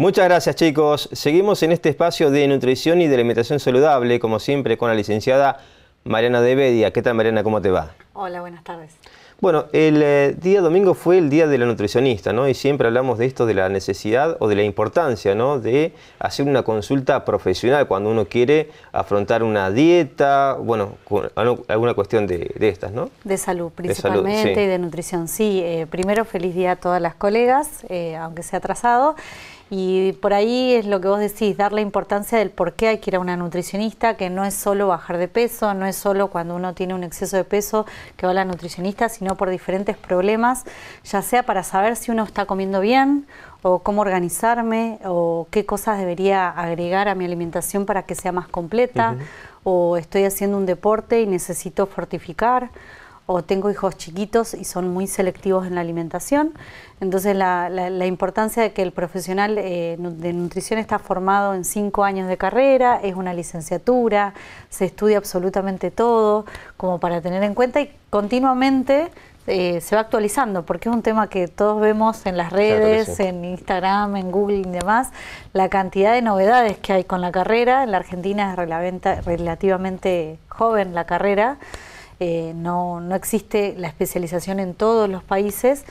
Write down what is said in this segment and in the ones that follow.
Muchas gracias chicos. Seguimos en este espacio de nutrición y de alimentación saludable, como siempre, con la licenciada Mariana de ¿Qué tal Mariana? ¿Cómo te va? Hola, buenas tardes. Bueno, el eh, día domingo fue el día de la nutricionista, ¿no? Y siempre hablamos de esto, de la necesidad o de la importancia, ¿no? De hacer una consulta profesional cuando uno quiere afrontar una dieta, bueno, alguna cuestión de, estas, ¿no? De salud principalmente y de nutrición. Sí, eh, primero feliz día a todas las colegas, eh, aunque sea atrasado. Y por ahí es lo que vos decís, dar la importancia del por qué hay que ir a una nutricionista, que no es solo bajar de peso, no es solo cuando uno tiene un exceso de peso que va a la nutricionista, sino por diferentes problemas, ya sea para saber si uno está comiendo bien o cómo organizarme o qué cosas debería agregar a mi alimentación para que sea más completa o estoy haciendo un deporte y necesito fortificar o tengo hijos chiquitos y son muy selectivos en la alimentación. Entonces la, importancia de que el profesional eh, de nutrición está formado en cinco años de carrera, es una licenciatura, se estudia absolutamente todo, como para tener en cuenta y continuamente eh, se va actualizando, porque es un tema que todos vemos en las redes, en Instagram, en Google y demás, la cantidad de novedades que hay con la carrera. En la Argentina es relativamente joven la carrera. Eh, no, existe la especialización en todos los países,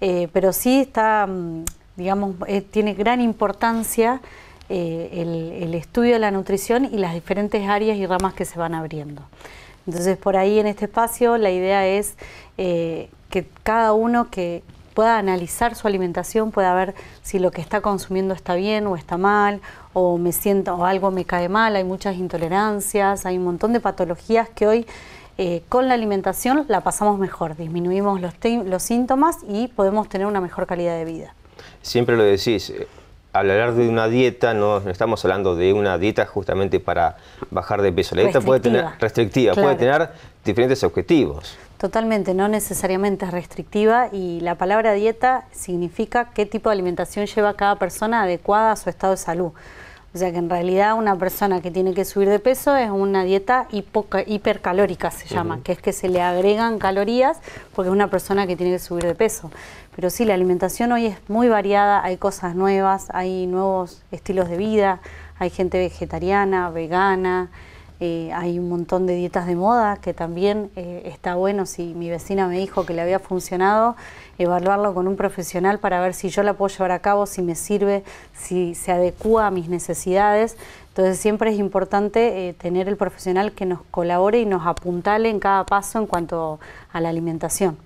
eh, pero sí está, mm, digamos, eh, tiene gran importancia el, el, estudio de la nutrición y las diferentes áreas y ramas que se van abriendo. Entonces, por ahí en este espacio la idea es que cada uno que pueda analizar su alimentación, pueda ver si lo que está consumiendo está bien o está mal, o me siento o algo me cae mal, hay muchas intolerancias, hay un montón de patologías que hoy eh, con la alimentación la pasamos mejor, disminuimos los, síntomas y podemos tener una mejor calidad de vida. Siempre lo decís, eh, al hablar de una dieta, no, estamos hablando de una dieta justamente para bajar de peso. La dieta puede tener restrictiva, puede tener diferentes objetivos. Totalmente, no necesariamente es restrictiva y la palabra dieta significa qué tipo de alimentación lleva cada persona adecuada a su estado de salud. O sea que en realidad una persona que tiene que subir de peso es una dieta hipercalórica, se llama, que es que se le agregan calorías porque es una persona que tiene que subir de peso. Pero sí, la alimentación hoy es muy variada, hay cosas nuevas, hay nuevos estilos de vida, hay gente vegetariana, vegana. Eh, hay un montón de dietas de moda que también eh, está bueno si mi vecina me dijo que le había funcionado, evaluarlo con un profesional para ver si yo la puedo llevar a cabo, si me sirve, si se adecúa a mis necesidades. Entonces siempre es importante eh, tener el profesional que nos colabore y nos apuntale en cada paso en cuanto a la alimentación.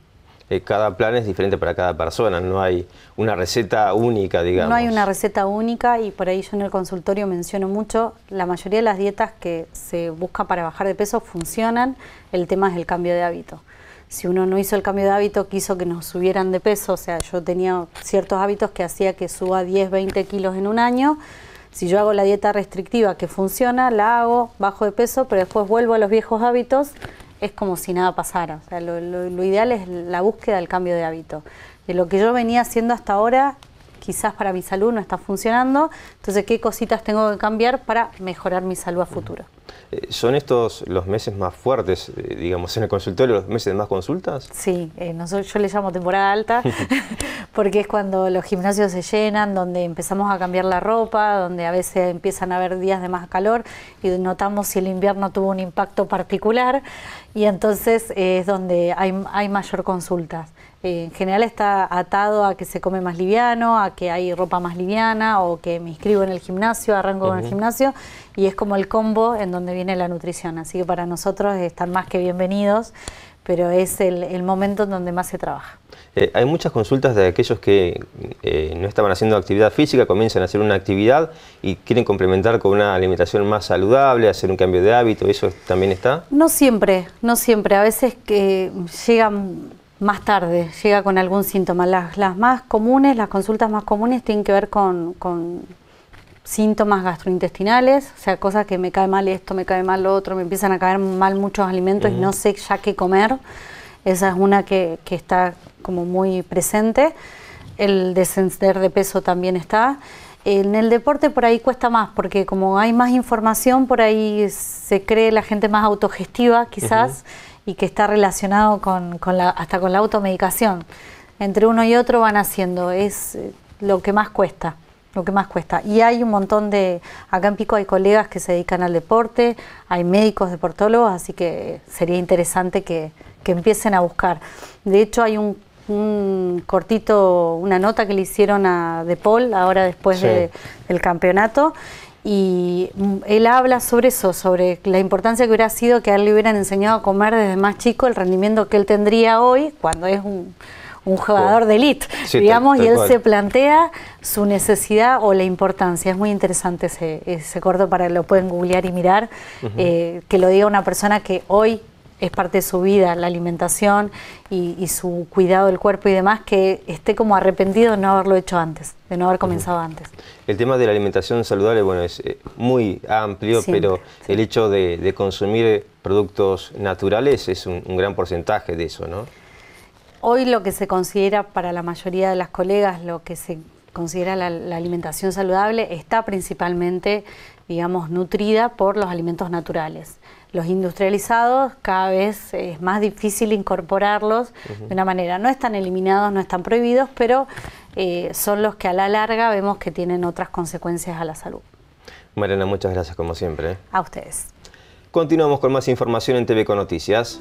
Eh, cada plan es diferente para cada persona, no hay una receta única, digamos. No hay una receta única y por ahí yo en el consultorio menciono mucho, la mayoría de las dietas que se buscan para bajar de peso funcionan, el tema es el cambio de hábito si uno no hizo el cambio de hábito, quiso que nos subieran de peso. O sea, yo tenía ciertos hábitos que hacía que suba 10, 20 kilos en un año. Si yo hago la dieta restrictiva que funciona, la hago, bajo de peso, pero después vuelvo a los viejos hábitos es como si nada pasara. O sea, lo, ideal es la búsqueda del cambio de hábito. De lo que yo venía haciendo hasta ahora quizás para mi salud no está funcionando, entonces qué cositas tengo que cambiar para mejorar mi salud a futuro. Eh, ¿Son estos los meses más fuertes, eh, digamos, en el consultorio, los meses de más consultas? Sí, eh, yo le llamo temporada alta, porque es cuando los gimnasios se llenan, donde empezamos a cambiar la ropa, donde a veces empiezan a haber días de más calor y notamos si el invierno tuvo un impacto particular, y entonces eh, es donde hay, hay mayor consultas en general está atado a que se come más liviano, a que hay ropa más liviana o que me inscribo en el gimnasio, arranco en con el gimnasio y es como el combo en donde viene la nutrición. Así que para nosotros están más que bienvenidos, pero es el, momento en donde más se trabaja. Eh, hay muchas consultas de aquellos que eh, no estaban haciendo actividad física, comienzan a hacer una actividad y quieren complementar con una alimentación más saludable, hacer un cambio de hábito, ¿eso también está? No siempre, no siempre. A veces que llegan más tarde llega con algún síntoma. Las, más comunes, las consultas más comunes tienen que ver con, síntomas gastrointestinales, o sea, cosas que me cae mal esto, me cae mal lo otro, me empiezan a caer mal muchos alimentos y no sé ya qué comer. Esa es una que, está como muy presente. El descender de peso también está. En el deporte por ahí cuesta más, porque como hay más información, por ahí se cree la gente más autogestiva quizás y que está relacionado con, hasta con la automedicación. Entre uno y otro van haciendo, es eh, lo que más cuesta, lo que más cuesta. Y hay un montón de, acá en Pico hay colegas que se dedican al deporte, hay médicos deportólogos, así que sería interesante que, empiecen a buscar. De hecho hay un, cortito, una nota que le hicieron a De Paul ahora después del campeonato y mm, él habla sobre eso, sobre la importancia que hubiera sido que a él le hubieran enseñado a comer desde más chico el rendimiento que él tendría hoy cuando es un, jugador de elite, digamos, y él se plantea su necesidad o la importancia. Es muy interesante ese, corto para que lo pueden googlear y mirar, eh, que lo diga una persona que hoy es parte de su vida, la alimentación y, su cuidado del cuerpo y demás, que esté como arrepentido de no haberlo hecho antes, de no haber comenzado antes. El tema de la alimentación saludable, bueno, es eh, muy amplio, pero el hecho de, consumir productos naturales es un, gran porcentaje de eso, ¿no? Hoy lo que se considera para la mayoría de las colegas, lo que se considera la, alimentación saludable está principalmente, digamos, nutrida por los alimentos naturales los industrializados cada vez es más difícil incorporarlos de una manera. No están eliminados, no están prohibidos, pero eh, son los que a la larga vemos que tienen otras consecuencias a la salud. Mariana, muchas gracias como siempre. A ustedes. Continuamos con más información en TV con Noticias.